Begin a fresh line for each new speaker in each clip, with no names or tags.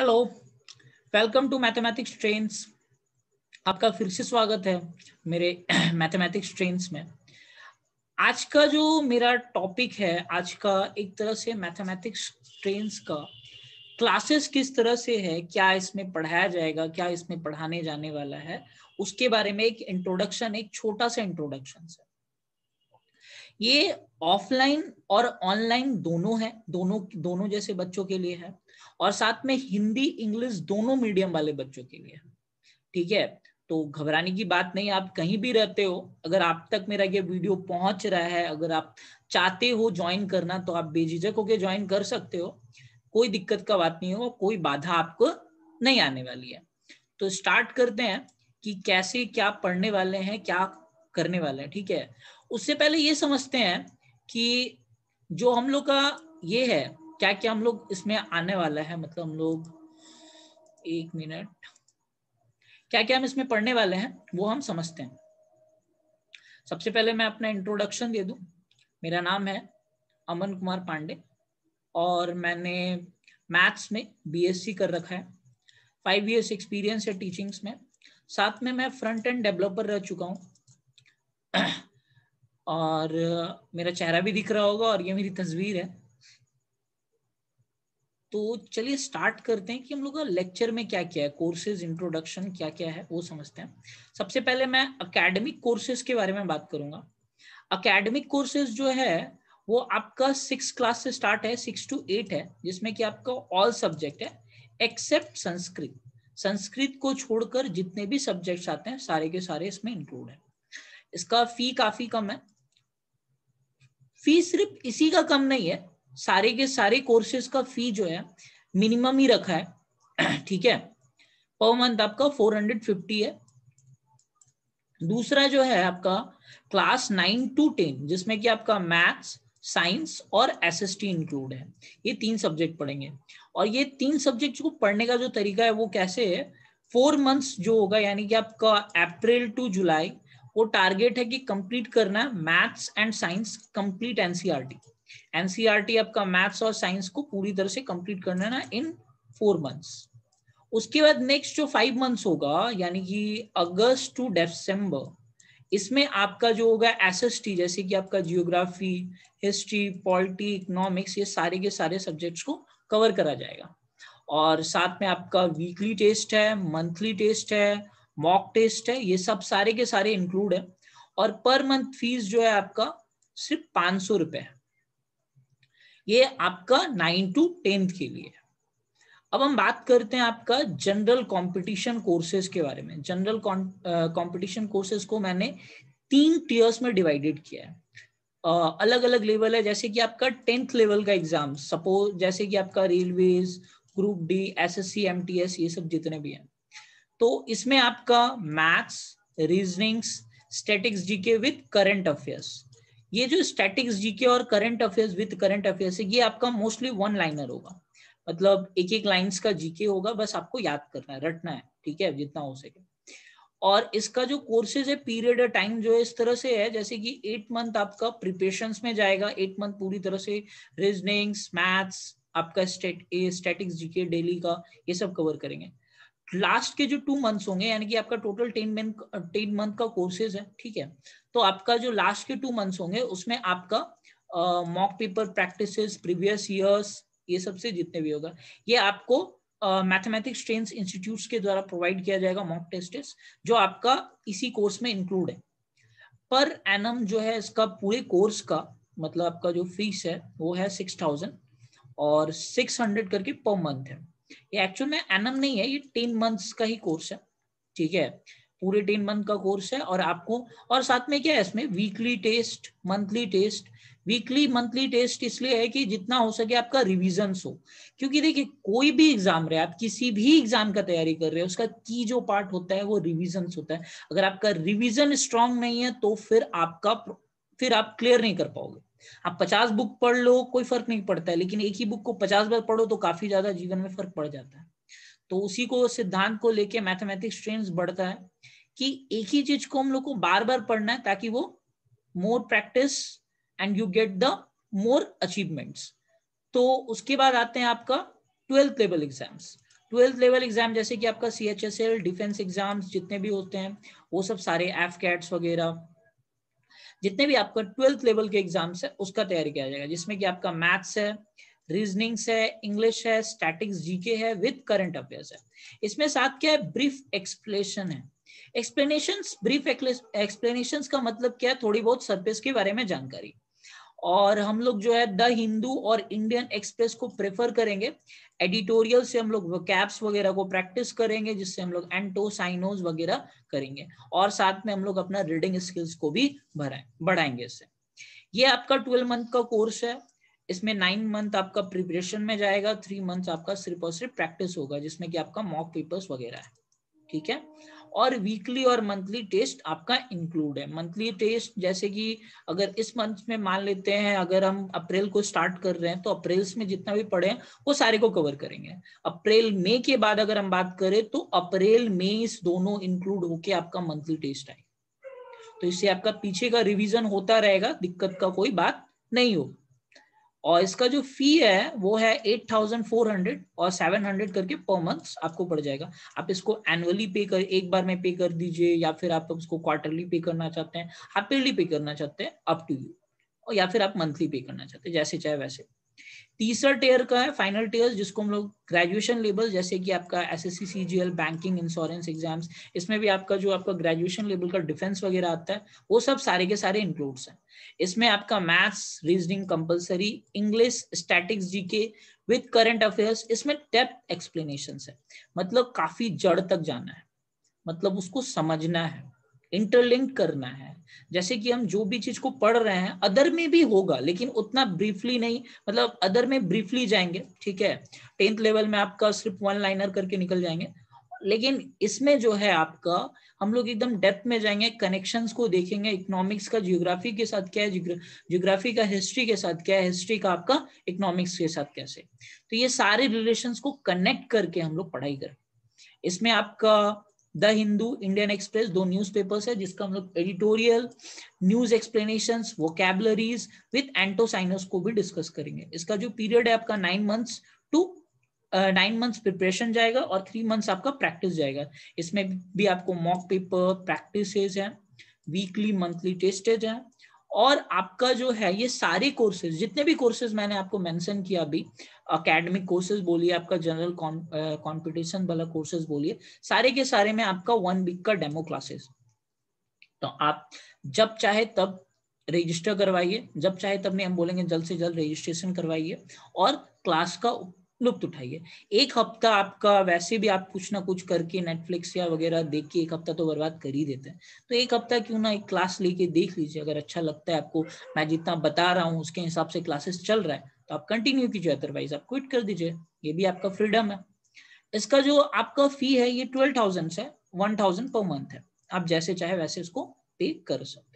hello welcome to mathematics trains आपका फिर से स्वागत है मेरे मैथमेटिक्स ट्रेन्स में आज का जो मेरा टॉपिक है आज का एक तरह से मैथमेटिक्स ट्रेन्स का क्लासेस किस तरह से है क्या इसमें पढ़ाया जाएगा क्या इसमें पढ़ाने जाने वाला है उसके बारे में एक इंट्रोडक्शन एक छोटा सा इंट्रोडक्शन है ये ऑफलाइन और ऑनलाइन दोनों है दोनों दोनों जैसे बच्चों के लिए है और साथ में हिंदी इंग्लिश दोनों मीडियम वाले बच्चों के लिए है ठीक है तो घबराने की बात नहीं आप कहीं भी रहते हो अगर आप तक मेरा ये वीडियो पहुंच रहा है अगर आप चाहते हो ज्वाइन करना तो आप बेझिझक होके ज्वाइन कर सकते हो कोई दिक्कत का बात नहीं हो कोई बाधा आपको नहीं आने वाली है तो स्टार्ट करते हैं कि कैसे क्या पढ़ने वाले हैं क्या करने वाले हैं ठीक है उससे पहले ये समझते हैं कि जो हम लोग का ये है क्या क्या हम लोग इसमें आने वाला है मतलब हम लोग एक मिनट क्या क्या हम इसमें पढ़ने वाले हैं वो हम समझते हैं सबसे पहले मैं अपना इंट्रोडक्शन दे दूं मेरा नाम है अमन कुमार पांडे और मैंने मैथ्स में बीएससी कर रखा है फाइव इयर्स एक्सपीरियंस है टीचिंग्स में साथ में मैं फ्रंट एंड डेवलपर रह चुका हूँ और मेरा चेहरा भी दिख रहा होगा और ये मेरी तस्वीर है तो चलिए स्टार्ट करते हैं कि हम लोग का लेक्चर में क्या क्या है कोर्सेज इंट्रोडक्शन क्या क्या है वो समझते हैं सबसे पहले मैं अकेडमिक कोर्सेज के बारे में बात करूंगा अकेडमिक कोर्सेज जो है वो आपका सिक्स क्लास से स्टार्ट है सिक्स टू एट है जिसमें कि आपका ऑल सब्जेक्ट है एक्सेप्ट संस्कृत संस्कृत को छोड़कर जितने भी सब्जेक्ट्स आते हैं सारे के सारे इसमें इंक्लूड है इसका फी काफी कम है फी सिर्फ इसी का कम नहीं है सारे के सारे कोर्सेज का फी जो है मिनिमम ही रखा है ठीक है पर मंथ आपका 450 है दूसरा जो है आपका क्लास नाइन टू टेन जिसमें कि आपका मैथ्स साइंस और एसएसटी इंक्लूड है ये तीन सब्जेक्ट पढ़ेंगे और ये तीन सब्जेक्ट को पढ़ने का जो तरीका है वो कैसे है फोर मंथ्स जो होगा यानी कि आपका अप्रैल टू जुलाई वो टारगेट है कि कंप्लीट करना है maths and science complete NCERT NCERT आपका मैथ्स और साइंस को पूरी तरह से कंप्लीट करना है ना इन फोर मंथ्स उसके बाद नेक्स्ट जो फाइव मंथ्स होगा यानी कि अगस्त टू दिसंबर इसमें आपका जो होगा एस जैसे कि आपका जियोग्राफी हिस्ट्री पॉलिटी इकोनॉमिक्स ये सारे के सारे सब्जेक्ट्स को कवर करा जाएगा और साथ में आपका वीकली टेस्ट है मंथली टेस्ट है मॉक टेस्ट है ये सब सारे के सारे इंक्लूड है और पर मंथ फीस जो है आपका सिर्फ पांच सौ रुपए है ये आपका नाइन टू टेंथ के लिए अब हम बात करते हैं आपका जनरल कंपटीशन कोर्सेज के बारे में जनरल कंपटीशन कोर्सेज को मैंने तीन टीयर्स में डिवाइडेड किया है uh, अलग अलग लेवल है जैसे कि आपका टेंथ लेवल का एग्जाम सपोज जैसे कि आपका railways group D SSC MTS ये सब जितने भी हैं तो इसमें आपका maths reasonings statics GK with current affairs ये जो स्टेटिक्स जीके और current affairs with current affairs है ये आपका मोस्टली वन लाइनर होगा मतलब एक एक लाइन का जीके होगा बस आपको याद करना है रटना है ठीक है जितना हो सके और इसका जो कोर्सेज है पीरियड टाइम जो है इस तरह से है जैसे कि एट मंथ आपका प्रिपरेशन में जाएगा एट मंथ पूरी तरह से रीजनिंग्स मैथ्स आपका स्टेट स्टेटिक्स जीके डेली का ये सब कवर करेंगे लास्ट के जो टू मंथ्स होंगे यानी कि आपका total ten month ten month का कोर्सेज है ठीक है तो आपका जो लास्ट के टू मंथ्स होंगे उसमें आपका mock paper practice previous years ये सबसे जितने भी होगा ये आपको मैथमेटिक्स ट्रेंस इंस्टीट्यूट के द्वारा प्रोवाइड किया जाएगा मॉक टेस्ट जो आपका इसी कोर्स में इंक्लूड है पर एनम जो है इसका पूरे कोर्स का मतलब आपका जो फीस है वो है सिक्स थाउजेंड और सिक्स हंड्रेड करके पर मंथ है ये एक्चुअल में एनम नहीं है ये टेन मंथ्स का ही कोर्स है ठीक है पूरे टेन मंथ का कोर्स है और आपको और साथ में क्या है इसमें weekly test monthly test weekly monthly test इसलिए है कि जितना हो सके आपका रिविजन हो क्योंकि देखिए कोई भी एग्जाम रहे आप किसी भी एग्जाम का तैयारी कर रहे हो उसका की जो पार्ट होता है वो रिविजन होता है अगर आपका रिविजन स्ट्रांग नहीं है तो फिर आपका फिर आप क्लियर नहीं कर पाओगे आप पचास बुक पढ़ लो कोई फर्क नहीं पड़ता है लेकिन एक ही बुक को पचास बार पढ़ो तो काफी ज्यादा जीवन में फर्क पड़ जाता है तो उसी को सिद्धांत को लेके मैथमेटिक्स ट्रेंड बढ़ता है कि एक ही चीज को हम लोग को बार बार पढ़ना है ताकि वो more practice and you get the more achievements तो उसके बाद आते हैं आपका twelfth level exams twelfth level exam जैसे कि आपका C H S L defence exams जितने भी होते हैं वो सब सारे एफ कैट्स वगैरह जितने भी आपका ट्वेल्थ लेवल के एग्जाम्स है उसका तैयारी किया जाएगा जिसमें कि आपका मैथ्स है रीजनिंग्स है इंग्लिश है स्टैटिक्स जीके है विद करंट अफेयर्स है इसमें साथ क्या है ब्रीफ एक्सप्लेनेशन है एक्सप्लेनेशन ब्रीफ एक्सप्लेनेशन का मतलब क्या है थोड़ी बहुत सर्विस के बारे में जानकारी और हम लोग जो है द हिंदू और इंडियन एक्सप्रेस को प्रेफर करेंगे एडिटोरियल से हम लोग कैप्स वगैरह को प्रैक्टिस करेंगे जिससे हम लोग एंटो साइनोज वगैरह करेंगे और साथ में हम लोग अपना रीडिंग स्किल्स को भी भराए बढ़ाएंगे इससे ये आपका ट्वेल्व मंथ का कोर्स है इसमें नाइन मंथ आपका प्रिपरेशन में जाएगा थ्री मंथ आपका सिर्फ और सिर्फ प्रैक्टिस होगा जिसमें कि आपका मॉक पेपर्स वगैरह है ठीक है और वीकली और मंथली टेस्ट आपका इंक्लूड है मंथली टेस्ट जैसे कि अगर इस मंथ में मान लेते हैं अगर हम अप्रैल को स्टार्ट कर रहे हैं तो अप्रैल में जितना भी पढ़े वो सारे को कवर करेंगे अप्रैल मई के बाद अगर हम बात करें तो अप्रैल मई इस दोनों इंक्लूड होके आपका मंथली टेस्ट आएगा तो इससे आपका पीछे का रिविजन होता रहेगा दिक्कत का कोई बात नहीं होगी और इसका जो फी है वो है एट थाउजेंड फोर हंड्रेड और सेवन हंड्रेड करके पर मंथ आपको पड़ जाएगा आप इसको एनुअली पे कर एक बार में पे कर दीजिए या फिर आप इसको क्वार्टरली पे करना चाहते हैं हाफ ईयरली पे करना चाहते हैं अप टू यू और या फिर आप मंथली पे करना चाहते हैं जैसे चाहे वैसे तीसरा टेयर का है फाइनल टेयर जिसको हम लोग ग्रेजुएशन लेवल जैसे कि आपका S S C C G L banking insurance exams इसमें भी आपका जो आपका ग्रेजुएशन लेवल का डिफेंस वगैरह आता है वो सब सारे के सारे इंक्लूड्स हैं इसमें आपका maths reasoning compulsory English statics G K with current affairs इसमें टेप एक्सप्लेनेशन है मतलब काफी जड़ तक जाना है मतलब उसको समझना है इंटरलिंक करना है जैसे कि हम जो भी चीज को पढ़ रहे हैं अदर में भी होगा लेकिन उतना ब्रीफली नहीं मतलब अदर में ब्रीफली जाएंगे ठीक है टेंथ लेवल में आपका सिर्फ वन लाइनर करके निकल जाएंगे लेकिन इसमें जो है आपका हम लोग एकदम डेप्थ में जाएंगे कनेक्शन को देखेंगे इकोनॉमिक्स का जियोग्राफी के साथ क्या है जियोग्राफी का हिस्ट्री के साथ क्या है हिस्ट्री का आपका इकोनॉमिक्स के साथ कैसे तो ये सारे रिलेशन को कनेक्ट करके हम लोग पढ़ाई करें इसमें आपका द हिंदू इंडियन एक्सप्रेस दो न्यूज़पेपर्स है जिसका हम लोग editorial news explanation vocabularies with एंटोसाइनस को भी डिस्कस करेंगे इसका जो पीरियड है आपका nine months to nine months preparation जाएगा और थ्री मंथ्स आपका प्रैक्टिस जाएगा इसमें भी आपको मॉक पेपर प्रैक्टिस है वीकली मंथली टेस्टेज है और आपका जो है ये सारे कोर्सेज जितने भी कोर्सेज मैंने आपको मेंशन किया अभी अकेडमिक कोर्सेज बोलिए आपका जनरल कंपटीशन वाला कोर्सेज बोलिए सारे के सारे में आपका वन वीक का डेमो क्लासेस तो आप जब चाहे तब रजिस्टर करवाइए जब चाहे तब नहीं हम बोलेंगे जल्द से जल्द रजिस्ट्रेशन करवाइए और क्लास का लुप्त उठाइए एक हफ्ता आपका वैसे भी आप कुछ ना कुछ करके नेटफ्लिक्स या वगैरह देख के एक हफ्ता तो बर्बाद कर ही देते हैं तो एक हफ्ता क्यों ना एक क्लास लेके देख लीजिए अगर अच्छा लगता है आपको मैं जितना बता रहा हूँ उसके हिसाब से क्लासेस चल रहा है तो आप कंटिन्यू कीजिए अदरवाइज आप क्विट कर दीजिए ये भी आपका फ्रीडम है इसका जो आपका फी है ये ट्वेल्व थाउजेंड है वन थाउजेंड पर मंथ है आप जैसे चाहे वैसे इसको पे कर सकते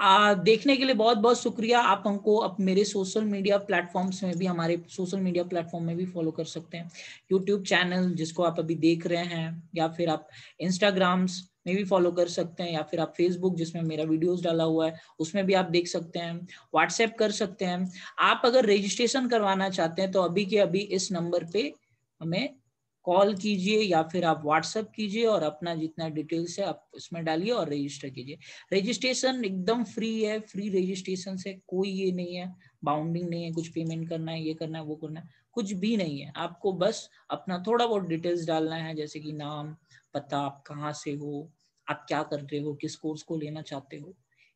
आ, देखने के लिए बहुत बहुत शुक्रिया आप हमको अब मेरे सोशल मीडिया प्लेटफॉर्म्स में भी हमारे सोशल मीडिया प्लेटफॉर्म में भी फॉलो कर सकते हैं यूट्यूब चैनल जिसको आप अभी देख रहे हैं या फिर आप इंस्टाग्राम्स में भी फॉलो कर सकते हैं या फिर आप फेसबुक जिसमें मेरा वीडियोस डाला हुआ है उसमें भी आप देख सकते हैं व्हाट्सएप कर सकते हैं आप अगर रजिस्ट्रेशन करवाना चाहते हैं तो अभी के अभी इस नंबर पे हमें कॉल कीजिए या फिर आप व्हाट्सअप कीजिए और अपना जितना डिटेल्स है आप उसमें डालिए और रजिस्टर कीजिए रजिस्ट्रेशन एकदम फ्री है फ्री रजिस्ट्रेशन से कोई ये नहीं है बाउंडिंग नहीं है कुछ पेमेंट करना है ये करना है वो करना है कुछ भी नहीं है आपको बस अपना थोड़ा बहुत डिटेल्स डालना है जैसे कि नाम पता आप कहाँ से हो आप क्या कर रहे हो किस कोर्स को लेना चाहते हो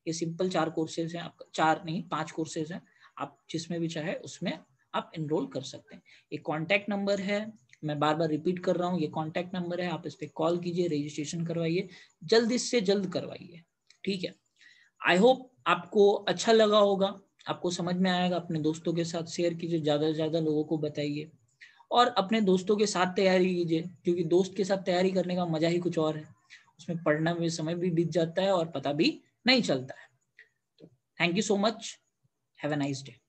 ये सिंपल चार कोर्सेज हैं आपका चार नहीं पांच कोर्सेज हैं आप जिसमें भी चाहे उसमें आप इनरोल कर सकते हैं एक कॉन्टैक्ट नंबर है मैं बार बार रिपीट कर रहा हूँ ये कॉन्टैक्ट नंबर है आप इस पर कॉल कीजिए रजिस्ट्रेशन करवाइए जल्द से जल्द करवाइए ठीक है आई होप आपको अच्छा लगा होगा आपको समझ में आएगा अपने दोस्तों के साथ शेयर कीजिए ज़्यादा से ज़्यादा लोगों को बताइए और अपने दोस्तों के साथ तैयारी कीजिए क्योंकि दोस्त के साथ तैयारी करने का मजा ही कुछ और है उसमें पढ़ना में समय भी बीत जाता है और पता भी नहीं चलता है thank you so much have a nice day